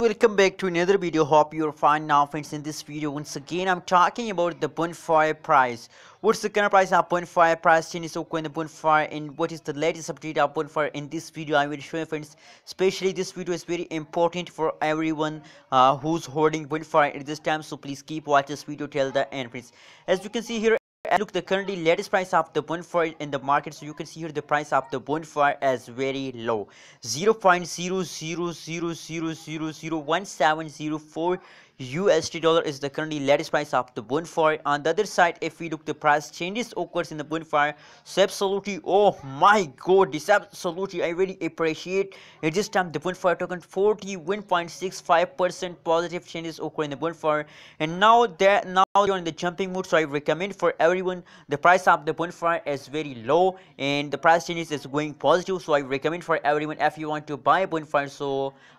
welcome back to another video hope you're fine now friends in this video once again i'm talking about the bonfire price what's the current price of bonfire price chain is okay in the bonfire and what is the latest update of bonfire in this video i will show you friends especially this video is very important for everyone uh, who's holding bonfire at this time so please keep watching this video till the end friends as you can see here and look the currently latest price of the bond in the market so you can see here the price of the bond for is very low 0.000001704 USD dollar is the currently latest price of the bonfire. On the other side, if we look the price changes occurs in the bonfire, so absolutely, oh my god, this absolutely, I really appreciate. At this time, the bonfire token 41.65% positive changes occur in the bonfire. And now that now you're in the jumping mood, so I recommend for everyone everyone the price of the point five is very low and the price change is going positive so i recommend for everyone if you want to buy point five. so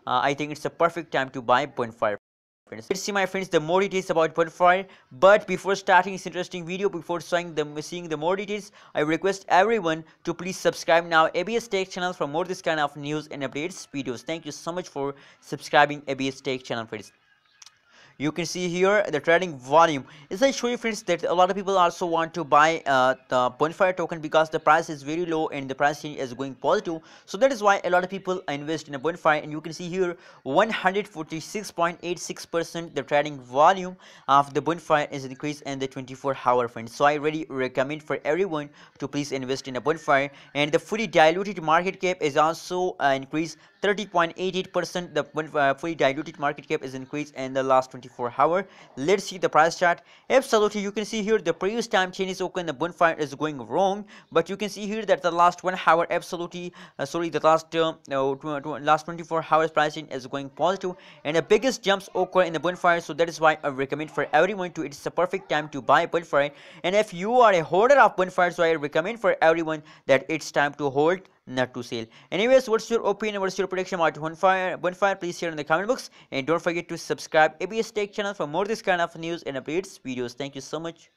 uh, i think it's a perfect time to buy point Let's see my friends the more details about point five. But before starting this interesting video, before showing the, seeing the more details, I request everyone to please subscribe now ABS Tech channel for more this kind of news and updates videos. Thank you so much for subscribing ABS Tech channel friends you can see here the trading volume as i show you friends that a lot of people also want to buy uh, the bonfire token because the price is very low and the price is going positive so that is why a lot of people invest in a bonfire and you can see here 146.86 percent the trading volume of the bonfire is increased in the 24 hour friends so i really recommend for everyone to please invest in a bonfire and the fully diluted market cap is also uh, increased 30.88% the uh, fully diluted market cap is increased in the last 24 hour let's see the price chart absolutely you can see here the previous time Chinese Open the bonfire is going wrong but you can see here that the last one hour absolutely uh, sorry the last uh, last 24 hours pricing is going positive and the biggest jumps occur in the bonfire so that is why I recommend for everyone to it's the perfect time to buy bonfire and if you are a holder of bonfire so I recommend for everyone that it's time to hold not to sell anyways what's your opinion what's your prediction about bonfire bonfire please share in the comment box and don't forget to subscribe abs tech channel for more this kind of news and updates videos thank you so much